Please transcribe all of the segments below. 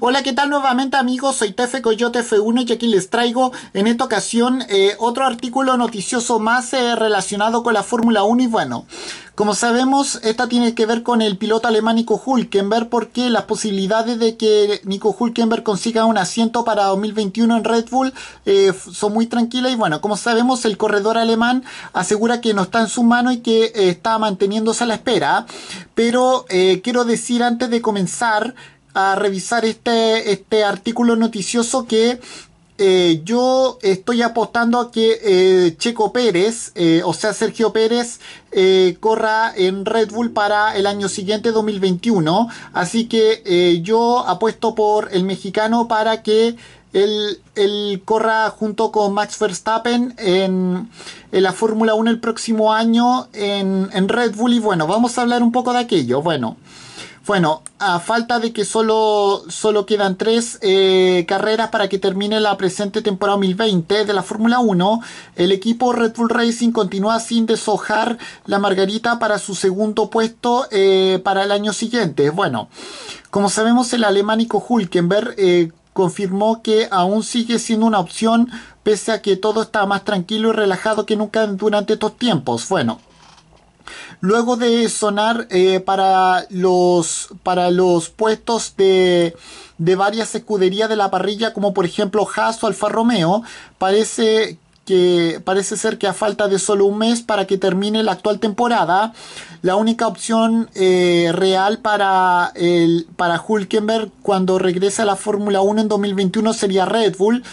Hola, ¿qué tal nuevamente amigos? Soy Tefe Coyote F1 y aquí les traigo en esta ocasión eh, otro artículo noticioso más eh, relacionado con la Fórmula 1 y bueno, como sabemos, esta tiene que ver con el piloto alemán Nico Hulkenberg porque las posibilidades de que Nico Hulkenberg consiga un asiento para 2021 en Red Bull eh, son muy tranquilas y bueno, como sabemos, el corredor alemán asegura que no está en su mano y que está manteniéndose a la espera, pero quiero decir antes de comenzar a revisar este, este artículo noticioso que eh, yo estoy apostando a que eh, Checo Pérez, eh, o sea Sergio Pérez, corra en Red Bull para el año siguiente 2021. Así que yo apuesto por el mexicano para que él, corra junto con Max Verstappen en, la Fórmula 1 el próximo año en, en Red Bull. Y bueno, vamos a hablar un poco de aquello. Bueno. Bueno, a falta de que solo, quedan tres eh, carreras para que termine la presente temporada 2020 de la Fórmula 1, el equipo Red Bull Racing continúa sin deshojar la margarita para su segundo puesto eh, para el año siguiente. Bueno, como sabemos, el alemánico Hulkenberg eh, confirmó que aún sigue siendo una opción pese a que todo está más tranquilo y relajado que nunca durante estos tiempos. Bueno. Luego de sonar eh, para, los, para los puestos de, varias escuderías de la parrilla, como por ejemplo Haas o Alfa Romeo, parece que parece ser que a falta de solo un mes para que termine la actual temporada, la única opción eh, real para, el, para Hulkenberg cuando regrese a la Fórmula 1 en 2021 sería Red Bull,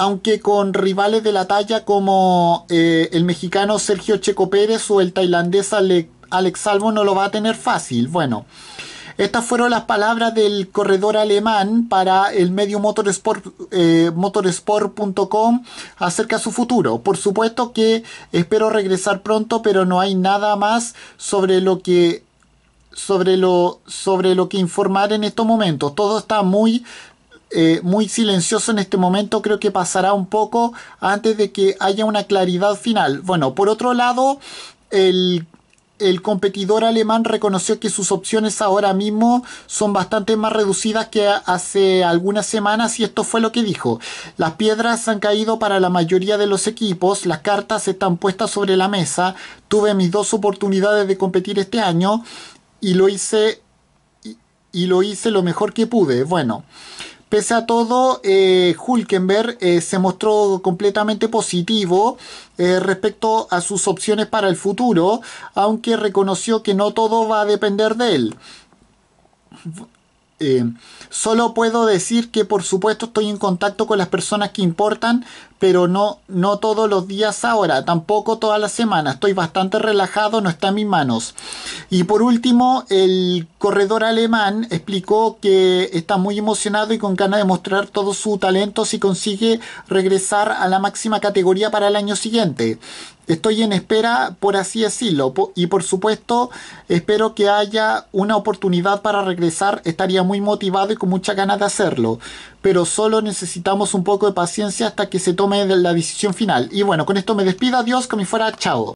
aunque con rivales de la talla como eh, el mexicano Sergio Checo Pérez o el tailandés Alex Salvo no lo va a tener fácil. Bueno, estas fueron las palabras del corredor alemán para el medio motoresport.com eh, acerca de su futuro. Por supuesto que espero regresar pronto, pero no hay nada más sobre lo que sobre lo, sobre lo que informar en estos momentos. Todo está muy eh, muy silencioso en este momento, creo que pasará un poco antes de que haya una claridad final. Bueno, por otro lado, el, competidor alemán reconoció que sus opciones ahora mismo son bastante más reducidas que hace algunas semanas y esto fue lo que dijo. Las piedras han caído para la mayoría de los equipos, las cartas están puestas sobre la mesa, tuve mis dos oportunidades de competir este año y lo hice y lo hice lo mejor que pude. Bueno, Pese a todo, eh, Hulkenberg eh, se mostró completamente positivo eh, respecto a sus opciones para el futuro, aunque reconoció que no todo va a depender de él. Eh, solo puedo decir que por supuesto estoy en contacto con las personas que importan, pero no, no todos los días ahora, tampoco todas las semanas. Estoy bastante relajado, no está en mis manos. Y por último, el corredor alemán explicó que está muy emocionado y con ganas de mostrar todo su talento si consigue regresar a la máxima categoría para el año siguiente. Estoy en espera, por así decirlo, y por supuesto espero que haya una oportunidad para regresar. Estaría muy motivado y con mucha ganas de hacerlo, pero solo necesitamos un poco de paciencia hasta que se tome la decisión final. Y bueno, con esto me despido, adiós, que me fuera, chao.